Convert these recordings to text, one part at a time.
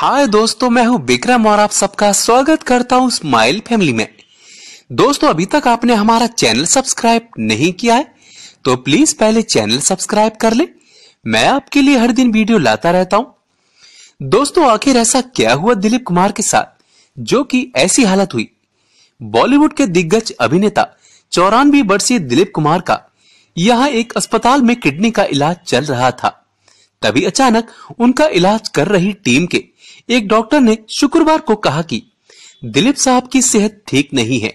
हाय दोस्तों मैं हूं विक्रम और आप सबका स्वागत करता हूं स्माइल फैमिली में दोस्तों अभी तक आपने हमारा चैनल सब्सक्राइब नहीं किया है तो प्लीज पहले चैनल सब्सक्राइब कर ले मैं आपके लिए हर दिन वीडियो लाता रहता हूं दोस्तों आखिर ऐसा क्या हुआ दिलीप कुमार के साथ जो कि ऐसी हालत हुई बॉलीवुड के दिग्गज अभिनेता चौरानवे वर्षीय दिलीप कुमार का यहाँ एक अस्पताल में किडनी का इलाज चल रहा था तभी अचानक उनका इलाज कर रही टीम के एक डॉक्टर ने शुक्रवार को कहा कि दिलीप साहब की सेहत ठीक नहीं है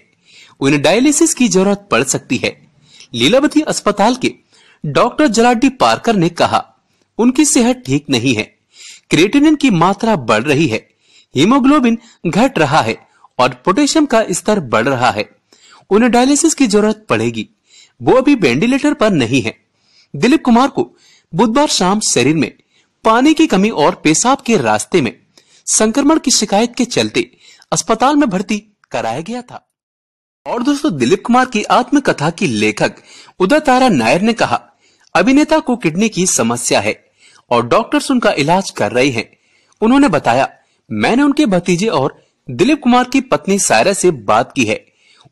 उन्हें डायलिसिस की जरूरत पड़ सकती है लीलावती अस्पताल के डॉक्टर जलाडी पार्कर ने कहा उनकी सेहत ठीक नहीं है क्रिएटिनिन की मात्रा बढ़ रही है हीमोग्लोबिन घट रहा है और पोटेशियम का स्तर बढ़ रहा है उन्हें डायलिसिस की जरूरत पड़ेगी वो अभी वेंटिलेटर पर नहीं है दिलीप कुमार को बुधवार शाम शरीर में पानी की कमी और पेशाब के रास्ते में संक्रमण की शिकायत के चलते अस्पताल में भर्ती कराया गया था और दोस्तों दिलीप कुमार की आत्मकथा की लेखक उदा तारा नायर ने कहा अभिनेता को किडनी की समस्या है और डॉक्टर उनका इलाज कर रहे हैं उन्होंने बताया मैंने उनके भतीजे और दिलीप कुमार की पत्नी सायरा से बात की है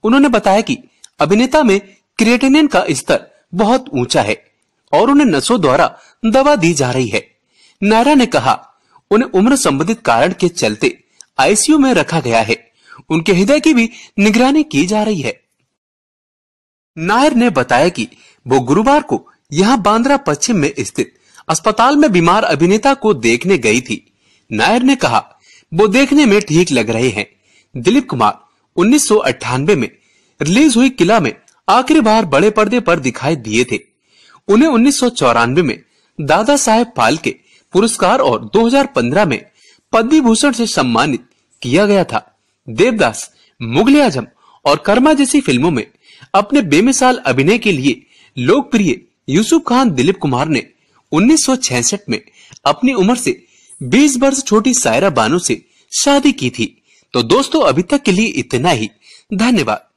उन्होंने बताया कि अभिनेता में क्रिएटिनिन का स्तर बहुत ऊंचा है और उन्हें नसों द्वारा दवा दी जा रही है नायरा ने कहा उन्हें उम्र संबंधित कारण के चलते आईसीयू में रखा गया है उनके हृदय की भी निगरानी की जा रही है नायर ने बताया कि वो गुरुवार को यहाँ बांद्रा पश्चिम में स्थित अस्पताल में बीमार अभिनेता को देखने गई थी नायर ने कहा वो देखने में ठीक लग रहे हैं दिलीप कुमार उन्नीस में रिलीज हुई किला में आखिरी बार बड़े पर्दे पर दिखाई दिए थे उन्हें उन्नीस में दादा साहेब के पुरस्कार और 2015 में पद्म भूषण से सम्मानित किया गया था देवदास मुगल आजम और कर्मा जैसी फिल्मों में अपने बेमिसाल अभिनय के लिए लोकप्रिय यूसुफ खान दिलीप कुमार ने उन्नीस में अपनी उम्र से 20 वर्ष छोटी सायरा बानो से शादी की थी तो दोस्तों अभी तक के लिए इतना ही धन्यवाद